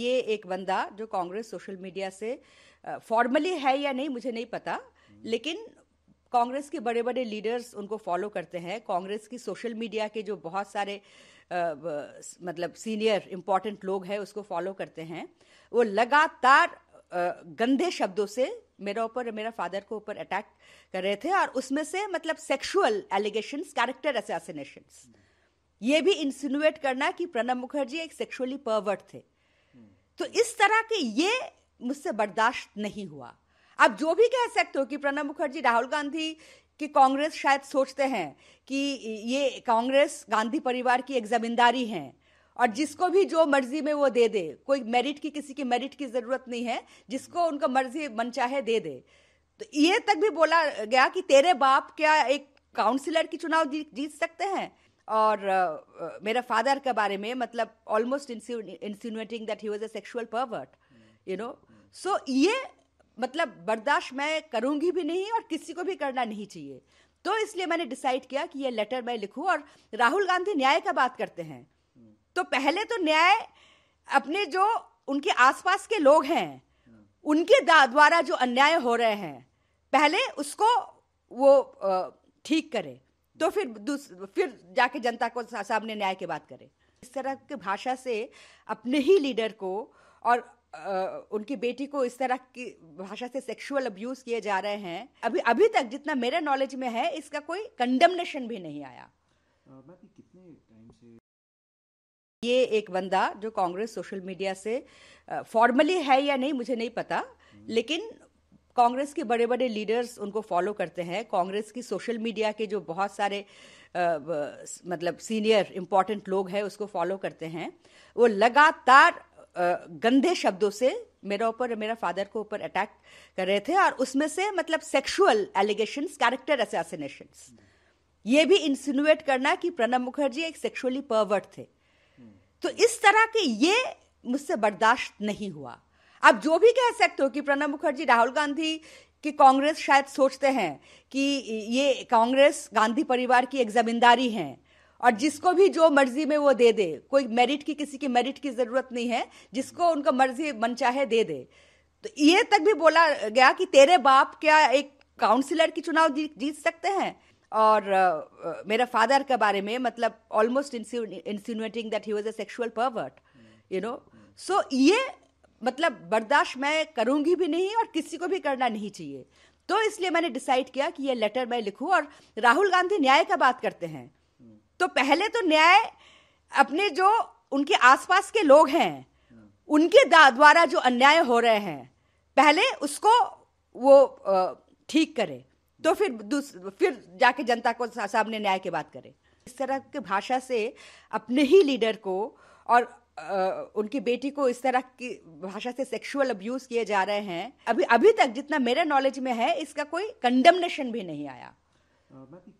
ये एक बंदा जो कांग्रेस सोशल मीडिया से फॉर्मली है या नहीं मुझे नहीं पता हम्म। लेकिन कांग्रेस के बड़े बड़े लीडर्स उनको फॉलो करते हैं कांग्रेस की सोशल मीडिया के जो बहुत सारे आ, मतलब सीनियर इम्पॉर्टेंट लोग हैं उसको फॉलो करते हैं वो लगातार गंदे शब्दों से मेरे ऊपर मेरा फादर को ऊपर अटैक कर रहे थे और उसमें से मतलब सेक्सुअल एलिगेशन कैरेक्टर असैसिनेशन ये भी इंसिनुएट करना कि प्रणब मुखर्जी एक सेक्सुअली पर्वर्ट थे तो इस तरह के ये मुझसे बर्दाश्त नहीं हुआ आप जो भी कह सकते हो कि प्रणब मुखर्जी राहुल गांधी की कांग्रेस शायद सोचते हैं कि ये कांग्रेस गांधी परिवार की एक जमींदारी है और जिसको भी जो मर्जी में वो दे दे कोई मेरिट की किसी की मेरिट की ज़रूरत नहीं है जिसको उनका मर्जी मन चाहे दे दे तो ये तक भी बोला गया कि तेरे बाप क्या एक काउंसिलर की चुनाव जीत सकते हैं और uh, मेरा फादर के बारे में मतलब almost insinuating that he was a sexual pervert you know so ये मतलब बर्दाश्त मैं करूँगी भी नहीं और किसी को भी करना नहीं चाहिए तो इसलिए मैंने डिसाइड किया कि ये लेटर मैं लिखूँ और राहुल गांधी न्याय का बात करते हैं तो पहले तो न्याय अपने जो उनके आसपास के लोग हैं उनके द्वारा जो अन्याय हो रहे हैं पहले उसको वो ठीक करे तो फिर फिर जाके जनता को सामने न्याय की बात करें इस तरह की भाषा से अपने ही लीडर को और उनकी बेटी को इस तरह की भाषा से सेक्सुअल अब्यूज किए जा रहे हैं अभी अभी तक जितना मेरे नॉलेज में है इसका कोई कंडमनेशन भी नहीं आया कितने टाइम से ये एक बंदा जो कांग्रेस सोशल मीडिया से फॉर्मली है या नहीं मुझे नहीं पता हम्म। लेकिन कांग्रेस के बड़े बड़े लीडर्स उनको फॉलो करते हैं कांग्रेस की सोशल मीडिया के जो बहुत सारे आ, मतलब सीनियर इम्पॉर्टेंट लोग हैं उसको फॉलो करते हैं वो लगातार गंदे शब्दों से मेरा ऊपर मेरा फादर को ऊपर अटैक कर रहे थे और उसमें से मतलब सेक्सुअल एलिगेशन कैरेक्टर असैसिनेशन ये भी इंसिनुएट करना कि प्रणब मुखर्जी एक सेक्सुअली पर्वर्ट थे तो इस तरह के ये मुझसे बर्दाश्त नहीं हुआ आप जो भी कह सकते हो कि प्रणब मुखर्जी राहुल गांधी की कांग्रेस शायद सोचते हैं कि ये कांग्रेस गांधी परिवार की एक जमींदारी है और जिसको भी जो मर्जी में वो दे दे कोई मेरिट की किसी की मेरिट की ज़रूरत नहीं है जिसको उनका मर्जी मन चाहे दे दे तो ये तक भी बोला गया कि तेरे बाप क्या एक काउंसिलर की चुनाव जीत सकते हैं और uh, मेरा फादर के बारे में मतलब almost insinuating that he was a sexual pervert you know so ये मतलब बर्दाश्त मैं करूंगी भी नहीं और किसी को भी करना नहीं चाहिए तो इसलिए मैंने डिसाइड किया कि ये लेटर मैं लिखूं और राहुल गांधी न्याय का बात करते हैं तो पहले तो न्याय अपने जो उनके आसपास के लोग हैं उनके द्वारा जो अन्याय हो रहे हैं पहले उसको वो ठीक करे तो फिर फिर जाके जनता को सामने न्याय की बात करे इस तरह की भाषा से अपने ही लीडर को और उनकी बेटी को इस तरह की भाषा से सेक्सुअल अब्यूज किए जा रहे हैं अभी अभी तक जितना मेरे नॉलेज में है इसका कोई कंडमनेशन भी नहीं आया मैं